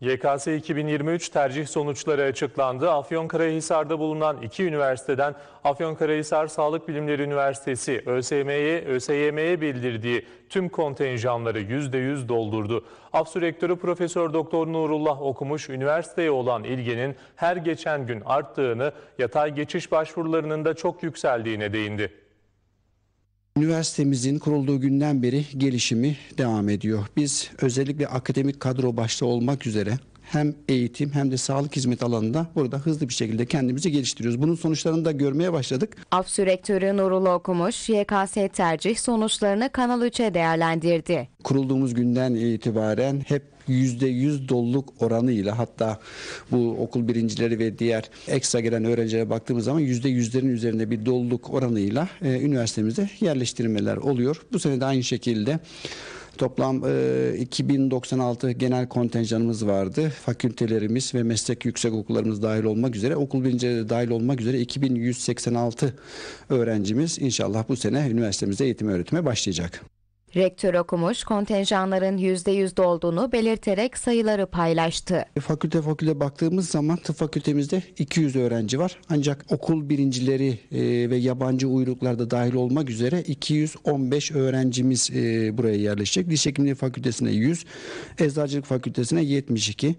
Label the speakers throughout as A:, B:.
A: YKS 2023 tercih sonuçları açıklandı. Afyonkarahisar'da bulunan iki üniversiteden Afyonkarahisar Sağlık Bilimleri Üniversitesi ÖSYM'ye ÖSYM'ye bildirdiği tüm kontenjanları %100 doldurdu. Afsu Rektörü Profesör Doktor Nurullah Okumuş üniversiteye olan ilginin her geçen gün arttığını, yatay geçiş başvurularının da çok yükseldiğine değindi.
B: Üniversitemizin kurulduğu günden beri gelişimi devam ediyor. Biz özellikle akademik kadro başta olmak üzere hem eğitim hem de sağlık hizmet alanında burada hızlı bir şekilde kendimizi geliştiriyoruz. Bunun sonuçlarını da görmeye başladık.
A: AFSÜ Rektörü Nurullah Okumuş, YKS tercih sonuçlarını Kanal 3'e değerlendirdi.
B: Kurulduğumuz günden itibaren hep %100 doluluk oranıyla hatta bu okul birincileri ve diğer ekstra gelen öğrencilere baktığımız zaman %100'lerin üzerinde bir doluluk oranıyla e, üniversitemizde yerleştirmeler oluyor. Bu sene de aynı şekilde Toplam e, 2096 genel kontenjanımız vardı. Fakültelerimiz ve meslek yüksek okullarımız dahil olmak üzere okul birincileri dahil olmak üzere 2186 öğrencimiz inşallah bu sene üniversitemizde eğitim öğretime başlayacak.
A: Rektör okumuş kontenjanların %100 dolduğunu belirterek sayıları paylaştı.
B: E, fakülte fakülte baktığımız zaman tıp fakültemizde 200 öğrenci var. Ancak okul birincileri e, ve yabancı uyruklarda dahil olmak üzere 215 öğrencimiz e, buraya yerleşecek. Diş Hekimliği Fakültesine 100, Eczacılık Fakültesine 72.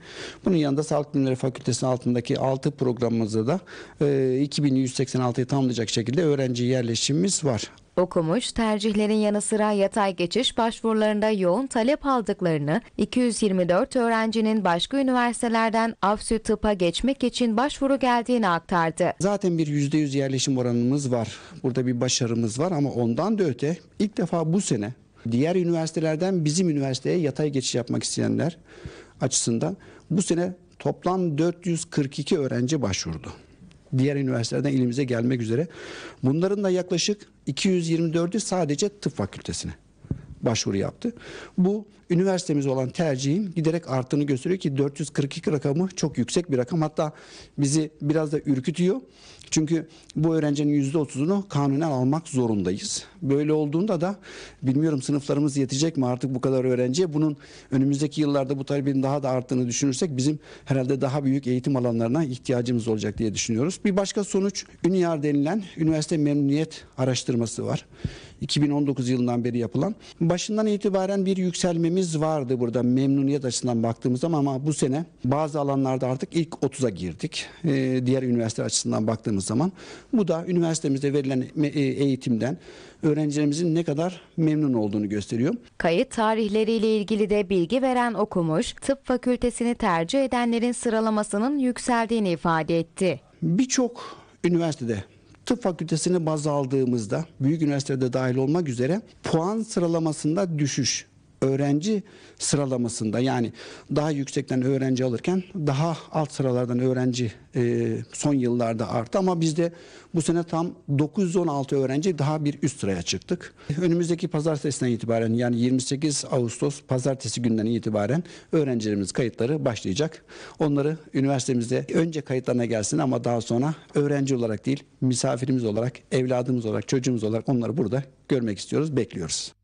B: Bunun yanında Sağlık Bilimleri Fakültesi altındaki 6 programımızda da 2186'yı tamamlayacak şekilde öğrenci yerleşimimiz var.
A: Okumuş, tercihlerin yanı sıra yatay geçiş başvurularında yoğun talep aldıklarını, 224 öğrencinin başka üniversitelerden AFSÜ tıpa geçmek için başvuru geldiğini aktardı.
B: Zaten bir %100 yerleşim oranımız var. Burada bir başarımız var ama ondan da öte ilk defa bu sene diğer üniversitelerden bizim üniversiteye yatay geçiş yapmak isteyenler açısından bu sene toplam 442 öğrenci başvurdu diğer üniversitelerden ilimize gelmek üzere. Bunların da yaklaşık 224'ü sadece tıp fakültesine başvuru yaptı. Bu üniversitemiz olan tercihin giderek arttığını gösteriyor ki 442 rakamı çok yüksek bir rakam. Hatta bizi biraz da ürkütüyor. Çünkü bu öğrencinin %30'unu kanunen almak zorundayız. Böyle olduğunda da bilmiyorum sınıflarımız yetecek mi artık bu kadar öğrenciye? Bunun önümüzdeki yıllarda bu talebin daha da arttığını düşünürsek bizim herhalde daha büyük eğitim alanlarına ihtiyacımız olacak diye düşünüyoruz. Bir başka sonuç ÜNİAR denilen üniversite memnuniyet araştırması var. 2019 yılından beri yapılan başından itibaren bir yükselmemiz vardı burada memnuniyet açısından baktığımız zaman ama bu sene bazı alanlarda artık ilk 30'a girdik. Ee, diğer üniversite açısından baktığımız zaman bu da üniversitemizde verilen e, eğitimden öğrencilerimizin ne kadar memnun olduğunu gösteriyor.
A: Kayıt tarihleriyle ilgili de bilgi veren okumuş, tıp fakültesini tercih edenlerin sıralamasının yükseldiğini ifade etti. Birçok
B: üniversitede tıp fakültesini baz aldığımızda büyük üniversitede dahil olmak üzere puan sıralamasında düşüş öğrenci sıralamasında yani daha yüksekten öğrenci alırken daha alt sıralardan öğrenci e, son yıllarda arttı ama bizde bu sene tam 916 öğrenci daha bir üst sıraya çıktık. Önümüzdeki pazartesinden itibaren yani 28 Ağustos pazartesi günden itibaren öğrencilerimiz kayıtları başlayacak. Onları üniversitemizde önce kayıtlarına gelsin ama daha sonra öğrenci olarak değil misafirimiz olarak, evladımız olarak, çocuğumuz olarak onları burada görmek istiyoruz, bekliyoruz.